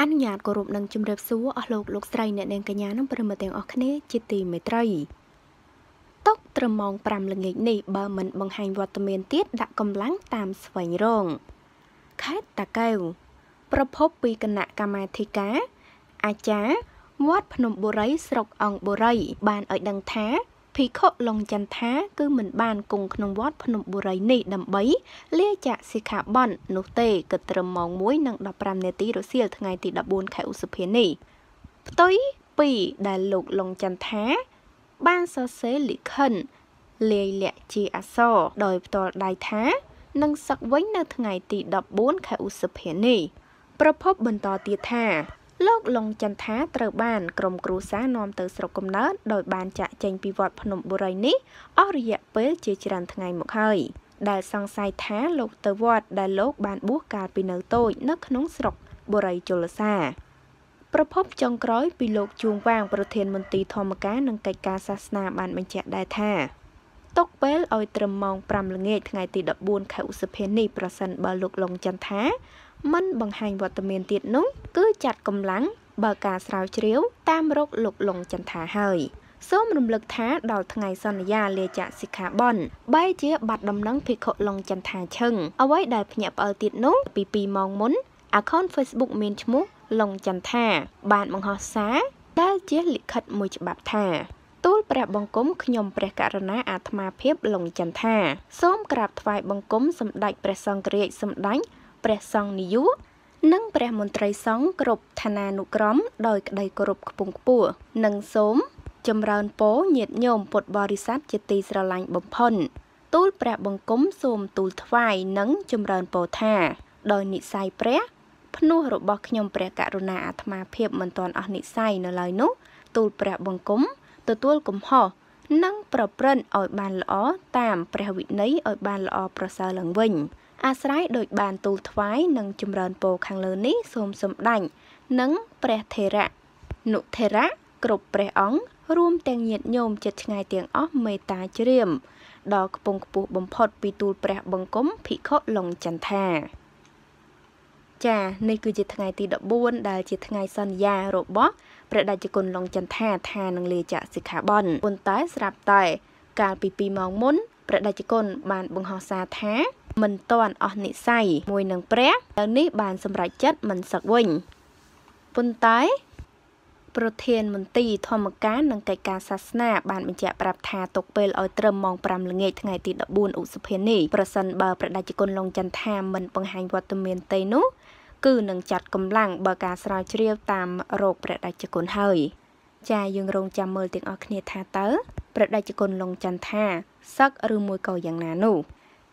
អនុញ្ញាតគោរពនិងជម្រាបសួរអស់លោកលោកស្រីអ្នកនាងកញ្ញានិងប្រិមត្តទាំងអស់គ្នាជាទីមេត្រីតុកត្រមង5ល្ងាចនេះបើមិនបង្ហាញវត្តមានទៀតដាក់កម្លាំងតាមស្វែងរងខេត្តតាកែវប្រភពពីគណៈកម្មាធិការអាចារ្យវត្តភ្នំបុរីស្រុកអង្គបុរី បានឲ្យដឹងថាភិក្ខុលងចន្ទថាគឺមិនបានគង់ក្នុងវត្តភ្នំបុរីនេះដើម្បីលាចាកសិក្ខាបទនោះទេគឺត្រឹមម៉ោង1:15នាទីរសៀលថ្ងៃ ទី14ខែឧសភានេះផ្ទុយ2ដែលលោកលងចន្ទថា បានសរសេរលិខិនលាយលក្ខជាអសរដោយផ្ទាល់ដៃថានឹងសឹកវិញនៅថ្ងៃ ទី14ខែឧសភានេះ ប្រភពបន្តទៀតថាលោកលងចន្ទថាត្រូវបាន ក្រុមគ្រួសារនាំទៅស្រុកកំណើតដោយបានចាក់ចែងពីវត្តភ្នំបុរីនេះអស់រយៈពេលជាច្រើនថ្ងៃមកហើយ ដែល សង្ស័យថាលោកទៅវត្តដែលលោក បានបួសកាលពីនៅតូចនៅក្នុងស្រុកបុរីជលសាប្រភពចុងក្រោយ ពីលោកជួងវាងប្រធានមន្ត្រីធម្មការនិងកិច្ចការសាសនាបានបញ្ជាក់ដែរថាຕົកពេលឲ្យត្រឹមម៉ោង5ល្ងាចថ្ងៃទី14ខែឧសភានេះប្រសិនបើលោកលងចន្ទថាមិនបង្ហាញវត្តមានទៀតនោះគឺចាត់កម្លាំងបើការស្រាវជ្រាវតាមរក លោកលងចន្ទាហើយ សូមរំលឹកថាដល់ថ្ងៃសន្យាលាចាកសិក្ខាបនបែជាបាត់ដំណឹងភិក្ខុលងចន្ទាឈឹងអ្វីដែលភ្ញាក់ផ្អើលទៀតនោះពី2ម៉ោងមុន account Facebook មានឈ្មោះលងចន្ទាបានបង្ហោះសារដែលជាលិខិតមួយច្បាប់ថាទូលព្រះបង្គំខ្ញុំព្រះករណាអាត្មាភិបលងចន្ទាសូមក្រាបថ្វាយបង្គំសម្ដេចព្រះសង្ឃរាជសម្ដេចព្រះសង្ឃនាយកនិងព្រះមន្ត្រីសង្ឃគ្រប់ឋានានុក្រមដោយក្តីគោរពខ្ពង់ខ្ពស់និងសូមចម្រើនពរញាតិញោមពុទ្ធបរិស័ទជាទីស្រឡាញ់បំផុនទូលព្រះបង្គំសូមទូលថ្វាយនិងចម្រើនពរថា ដោយនិស័យព្រះ ភ្នោះរបស់ខ្ញុំព្រះករុណាអាត្មាភាពមិនទាន់អស់និស័យនៅឡើយនោះ ទូលព្រះបង្គំទទួលកំហុសនិងប្រព្រឹត្តឲ្យបានល្អតាមព្រះវិន័យឲ្យបានល្អប្រសើរឡើងវិញអាស្រ័យដូចបានទូលថ្វាយនិងចម្រើនពរខាងលើនេះសូមសម្ដេចនិងព្រះថេរៈនុថេរៈគ្រប់ព្រះអង្គរួម ទាំងញាតិញោមចិត្តឆ្ងាយទាំងអស់មេត្តាជ្រាមដល់ខ្ពង់ខ្ពស់បំផុតពីទូលព្រះ បង្គំភិក្ខុឡុងចន្ទថា ចានេះគឺជាថ្ងៃទី14ដែលជាថ្ងៃសន្យារបស់ព្រះតេជគុណឡុងចន្ទថាថានឹងលាចាក់សិក្ខាបនប៉ុន្តែស្រាប់តែ កាលពី2ម៉ោងមុនព្រះតេជគុណបានបង្ហោះសារថាមិនតន់អស់និស័យមួយនឹងព្រះទៅនេះបានសម្រេចចិត្តមិនសឹកវិញប៉ុន្តែប្រធានមន្ទីរធម្មការនិងកិច្ចការសាសនាបានបញ្ជាក់ប្រាប់ថាទុកពេលឲ្យត្រឹមម៉ោង5ល្ងាចថ្ងៃទី14ឧសភានេះប្រសិនបើប្រដាជគុណលងចន្ទថាមិនបង្ហាញវត្តមានទេនោះគឺនឹងចាត់កម្លាំងបើការស្រាវជ្រាវតាមរោគប្រដាជគុណហើយចាយើងរងចាំមើលទាំងអស់គ្នាថាតើប្រដាជគុណលងចន្ទថាសឹកឬមួយក៏យ៉ាងណានោះ